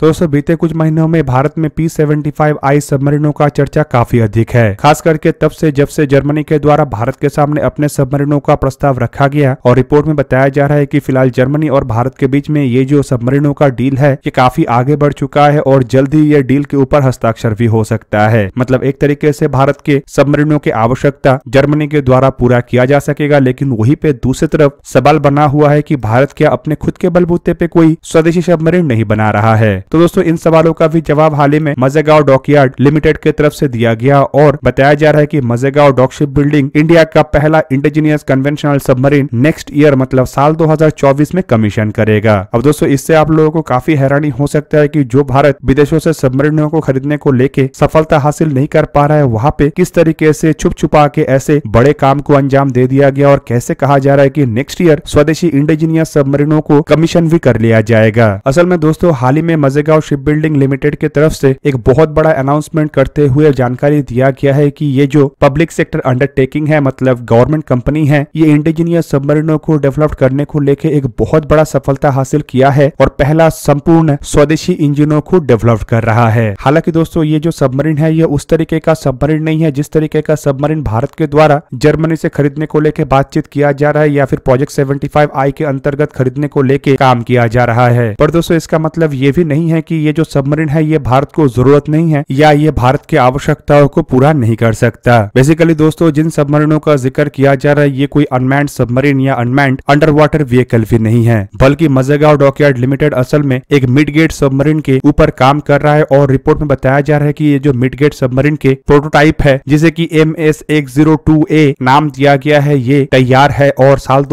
तो दोस्तों बीते कुछ महीनों में भारत में पी सेवेंटी फाइव आई सबमरीनों का चर्चा काफी अधिक है खास करके तब से जब से जर्मनी के द्वारा भारत के सामने अपने सबमरीनों का प्रस्ताव रखा गया और रिपोर्ट में बताया जा रहा है कि फिलहाल जर्मनी और भारत के बीच में ये जो सबमरीनों का डील है ये काफी आगे बढ़ चुका है और जल्द ही ये डील के ऊपर हस्ताक्षर भी हो सकता है मतलब एक तरीके से भारत के सबमरीनों की आवश्यकता जर्मनी के द्वारा पूरा किया जा सकेगा लेकिन वही पे दूसरी तरफ सवाल बना हुआ है की भारत क्या अपने खुद के बलबूते पे कोई स्वदेशी सबमरीन नहीं बना रहा है तो दोस्तों इन सवालों का भी जवाब हाल ही में मजेगांव डॉकयार्ड लिमिटेड के तरफ से दिया गया और बताया जा रहा है कि मजेगांव डॉकशिप बिल्डिंग इंडिया का पहला indigenous conventional submarine next year मतलब साल 2024 में कमीशन करेगा अब दोस्तों इससे आप लोगों को काफी हैरानी हो सकता है की जो भारत विदेशों से सबमरीनों को खरीदने को लेके सफलता हासिल नहीं कर पा रहा है वहाँ पे किस तरीके से छुप छुपा के ऐसे बड़े काम को अंजाम दे दिया गया और कैसे कहा जा रहा है की नेक्स्ट ईयर स्वदेशी इंडिजीनियस सबमरीनों को कमीशन भी कर लिया जाएगा असल में दोस्तों हाल ही में मजे कोरेगांव शिप बिल्डिंग लिमिटेड के तरफ से एक बहुत बड़ा अनाउंसमेंट करते हुए जानकारी दिया गया है कि ये जो पब्लिक सेक्टर अंडरटेकिंग है मतलब गवर्नमेंट कंपनी है ये इंडिजीनियस सबमरीनों को डेवलप करने को लेकर एक बहुत बड़ा सफलता हासिल किया है और पहला संपूर्ण स्वदेशी इंजिनों को डेवलप कर रहा है हालांकि दोस्तों ये जो सबमरीन है ये उस तरीके का सबमरीन नहीं है जिस तरीके का सबमरीन भारत के द्वारा जर्मनी से खरीदने को लेकर बातचीत किया जा रहा है या फिर प्रोजेक्ट सेवेंटी आई के अंतर्गत खरीदने को लेके काम किया जा रहा है पर दोस्तों इसका मतलब ये भी नहीं नहीं है कि ये जो सबमरीन है ये भारत को जरूरत नहीं है या ये भारत की आवश्यकताओं को पूरा नहीं कर सकता बेसिकली दोस्तों जिन सबमरीनों का जिक्र किया जा रहा है ये कोई अनमैंड सबमरीन या अनमैंड अंडर वाटर व्हीकल भी नहीं है बल्कि मजेगा डॉकयार्ड लिमिटेड असल में एक मिड गेट सबमरीन के ऊपर काम कर रहा है और रिपोर्ट में बताया जा रहा है की ये जो मिड गेट सबमरीन के प्रोटोटाइप है जिसे की एम एस एक जीरो टू ए नाम दिया गया है ये तैयार है और साल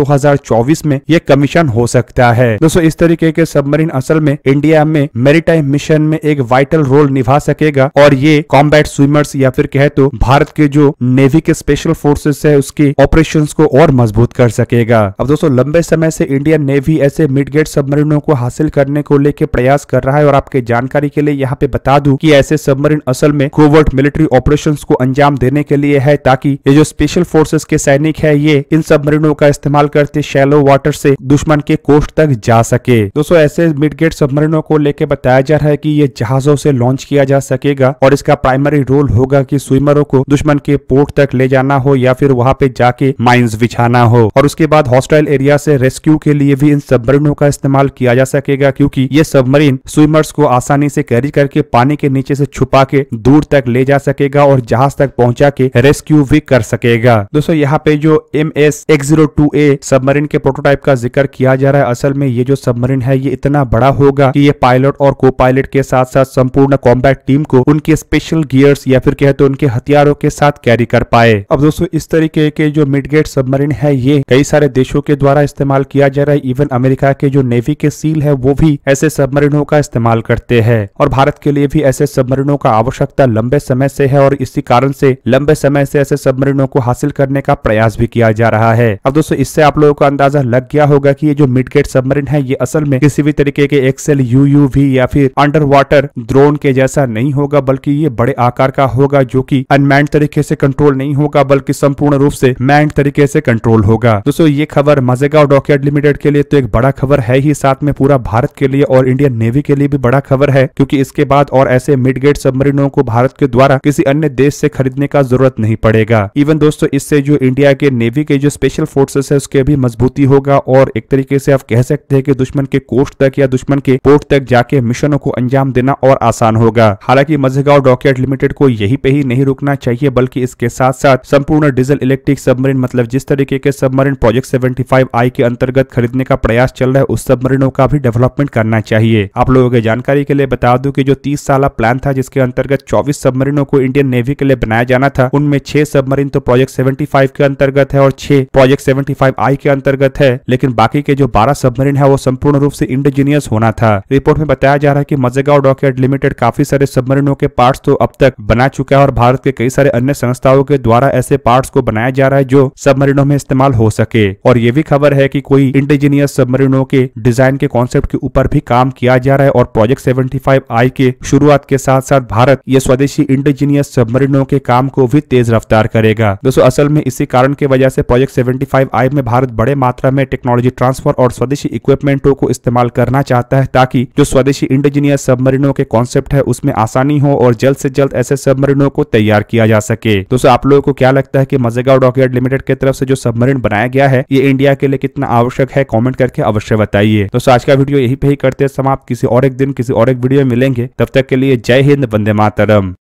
चौबीस में ये कमीशन हो सकता है दोस्तों इस तरीके के सबमरीन असल में इंडिया में मेरीटाइम मिशन में एक वाइटल रोल निभा सकेगा और ये कॉम्बैट स्विमर्स या फिर कहे तो भारत के जो नेवी के स्पेशल फोर्सेस है उसके ऑपरेशन को और मजबूत कर सकेगा अब दोस्तों लंबे समय से इंडियन नेवी ऐसे मिड गेट सबमरीनों को हासिल करने को लेकर प्रयास कर रहा है और आपके जानकारी के लिए यहाँ पे बता दू की ऐसे सबमरीन असल में कोवर्ट मिलिट्री ऑपरेशन को अंजाम देने के लिए है ताकि ये जो स्पेशल फोर्सेस के सैनिक है ये इन सबमरीनों का इस्तेमाल करते शैलो वाटर से दुश्मन के कोस्ट तक जा सके दोस्तों ऐसे मिड गेट सबमरीनों को लेकर बताया जा रहा है कि ये जहाजों से लॉन्च किया जा सकेगा और इसका प्राइमरी रोल होगा कि स्विमरों को दुश्मन के पोर्ट तक ले जाना हो या फिर वहां पे जाके माइंस बिछाना हो और उसके बाद हॉस्टाइल एरिया से रेस्क्यू के लिए भी इन सबमरीनों का इस्तेमाल किया जा सकेगा क्योंकि ये सबमरीन स्विमर्स को आसानी से कैरी करके पानी के नीचे से छुपा के दूर तक ले जा सकेगा और जहाज तक पहुंचा के रेस्क्यू भी कर सकेगा दोस्तों यहाँ पे जो M S X zero two A submarine के प्रोटोटाइप का जिक्र किया जा रहा है असल में ये जो सबमरीन है ये इतना बड़ा होगा कि ये पायलट और को पायलट के साथ साथ संपूर्ण कॉम्बैट टीम को उनके स्पेशल गियर्स या फिर कहते तो उनके हथियारों के साथ कैरी कर पाए अब दोस्तों इस तरीके के जो मिड गेट सबमरीन है ये कई सारे देशों के द्वारा इस्तेमाल किया जा रहा है इवन अमेरिका के जो नेवी के सील है वो भी ऐसे सबमरीनों का इस्तेमाल करते हैं और भारत के लिए भी ऐसे सबमरीनों का आवश्यकता लंबे समय से है और इसी कारण से लंबे समय से ऐसे सबमरीनों को हासिल करने का प्रयास भी किया जा रहा है अब दोस्तों इससे आप लोगों को अंदाजा लग गया होगा की ये जो मिडगेट सबमरीन है ये असल में किसी भी तरीके के एक्सएल यू यू वी या फिर अंडर वाटर ड्रोन के जैसा नहीं होगा बल्कि ये बड़े आकार का होगा जो की अनमैंड तरीके से कंट्रोल नहीं होगा बल्कि संपूर्ण रूप से मैंड तरीके से कंट्रोल होगा दोस्तों ये खबर मजेगा डॉकयार्ड लिमिटेड के लिए तो एक बड़ा खबर है ही साथ में पूरा भारत के लिए और इंडियन नेवी के लिए भी बड़ा खबर है क्योंकि इसके बाद और ऐसे मिड गेट सबमरीनों को भारत के द्वारा किसी अन्य देश से खरीदने का जरूरत नहीं पड़ेगा इवन दोस्तों इससे जो इंडिया के नेवी के जो स्पेशल फोर्सेस है उसके भी मजबूती होगा और एक तरीके से आप कह सकते हैं कि दुश्मन के कोस्ट तक या दुश्मन के पोर्ट तक जाके मिशनों को अंजाम देना और आसान होगा हालांकि मजेगांव डॉकयार्ड लिमिटेड को यही पे ही नहीं रुकना चाहिए बल्कि इसके साथ साथ संपूर्ण डीजल इलेक्ट्रिक सबमरीन मतलब जिस तरीके के सबमरीन प्रोजेक्ट सेवेंटी आई के अंतर्गत खरीदने का प्रयास चल रहा है उस सबमरीनों का भी डेवलपमेंट करना चाहिए आप लोगों की जानकारी के लिए बता दूं कि जो तीस साल प्लान था जिसके अंतर्गत चौबीस सबमरीनों को इंडियन नेवी के लिए बनाया जाना था उनमें छह सबमरीन तो प्रोजेक्ट सेवेंटी के अंतर्गत है और छह प्रोजेक्ट सेवेंटी आई के अंतर्गत है लेकिन बाकी के जो बारह सबमरीन है वो संपूर्ण रूप से इंडिजीनियस होना था रिपोर्ट में बताया बताया जा रहा है कि मजेगांव डॉकयार्ड लिमिटेड काफी सारे सबमरीनों के पार्ट्स तो अब तक बना चुका है और भारत के कई सारे अन्य संस्थाओं के द्वारा ऐसे पार्ट्स को बनाया जा रहा है जो सबमरीनों में इस्तेमाल हो सके और ये भी खबर है की कोई इंडिजीनियस सबमरीनों के डिजाइन के कॉन्सेप्ट के ऊपर भी काम किया जा रहा है और प्रोजेक्ट सेवेंटी आई के शुरुआत के साथ साथ भारत ये स्वदेशी इंडिजीनियस सबमरीनों के काम को भी तेज रफ्तार करेगा दोस्तों असल में इसी कारण की वजह से प्रोजेक्ट सेवेंटी आई में भारत बड़े मात्रा में टेक्नोलॉजी ट्रांसफर और स्वदेशी इक्विपमेंटों को इस्तेमाल करना चाहता है ताकि जो स्वदेशी स्वदेशी इंडिजीनियस सबमरीनों के कॉन्सेप्ट है उसमें आसानी हो और जल्द से जल्द ऐसे सबमरीनों को तैयार किया जा सके दोस्तों आप लोगों को क्या लगता है कि मजेगा डॉकयार्ड लिमिटेड की तरफ से जो सबमरीन बनाया गया है ये इंडिया के लिए कितना आवश्यक है कॉमेंट करके अवश्य बताइए दोस्तों आज का वीडियो यही पे ही करते हैं समाप्त किसी और एक दिन किसी और एक वीडियो में मिलेंगे तब तक के लिए जय हिंद वंदे मातरम